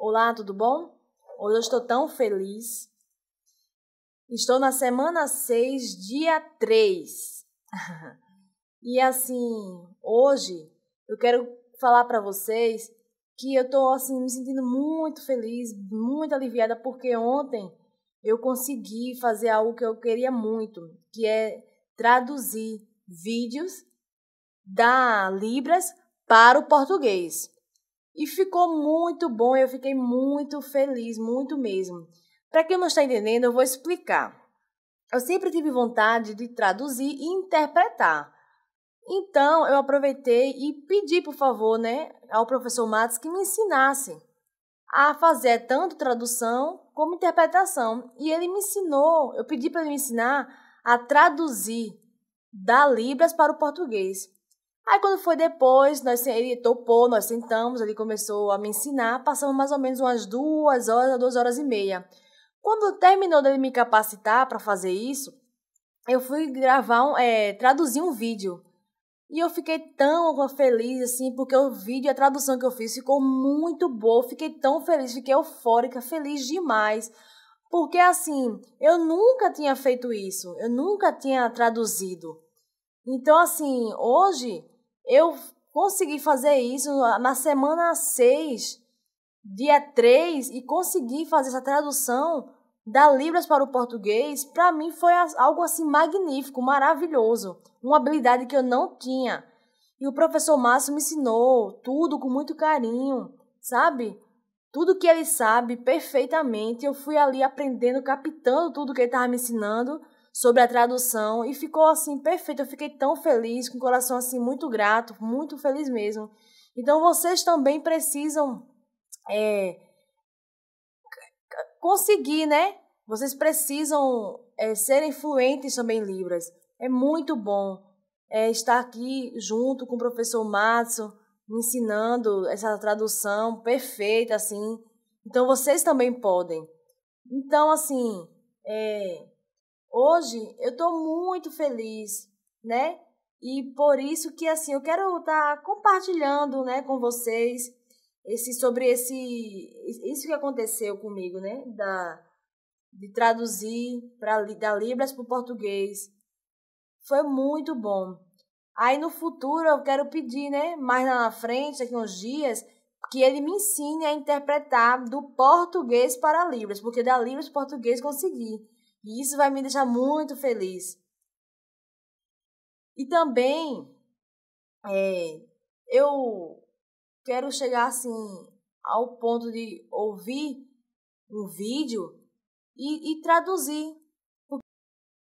Olá, tudo bom? Hoje eu estou tão feliz. Estou na semana 6, dia 3. e assim, hoje eu quero falar para vocês que eu estou assim me sentindo muito feliz, muito aliviada porque ontem eu consegui fazer algo que eu queria muito, que é traduzir vídeos da Libras para o português. E ficou muito bom, eu fiquei muito feliz, muito mesmo. Para quem não está entendendo, eu vou explicar. Eu sempre tive vontade de traduzir e interpretar. Então, eu aproveitei e pedi, por favor, né, ao professor Matos que me ensinasse a fazer tanto tradução como interpretação. E ele me ensinou, eu pedi para ele me ensinar a traduzir da Libras para o português. Aí quando foi depois, nós, ele topou, nós sentamos, ele começou a me ensinar, passamos mais ou menos umas duas horas, duas horas e meia. Quando terminou de me capacitar para fazer isso, eu fui gravar, um, é, traduzir um vídeo. E eu fiquei tão feliz, assim, porque o vídeo, e a tradução que eu fiz ficou muito boa. Fiquei tão feliz, fiquei eufórica, feliz demais. Porque, assim, eu nunca tinha feito isso, eu nunca tinha traduzido. Então, assim, hoje eu consegui fazer isso na semana 6, dia 3, e consegui fazer essa tradução da Libras para o português. Para mim foi algo assim magnífico, maravilhoso, uma habilidade que eu não tinha. E o professor Márcio me ensinou tudo com muito carinho, sabe? Tudo que ele sabe perfeitamente, eu fui ali aprendendo, captando tudo que ele estava me ensinando sobre a tradução e ficou assim perfeito. Eu fiquei tão feliz, com o coração assim muito grato, muito feliz mesmo. Então vocês também precisam é, conseguir, né? Vocês precisam é, serem fluentes também em Libras. É muito bom é, estar aqui junto com o professor Matsu, me ensinando essa tradução perfeita, assim. Então, vocês também podem. Então, assim, é, hoje eu estou muito feliz, né? E por isso que assim eu quero estar tá compartilhando, né, com vocês esse sobre esse isso que aconteceu comigo, né, da de traduzir para da Libras para o português. Foi muito bom. Aí no futuro eu quero pedir, né, mais lá na frente, daqui uns dias, que ele me ensine a interpretar do português para Libras, porque da Libras para português consegui. E isso vai me deixar muito feliz. E também, é, eu quero chegar assim ao ponto de ouvir um vídeo e, e traduzir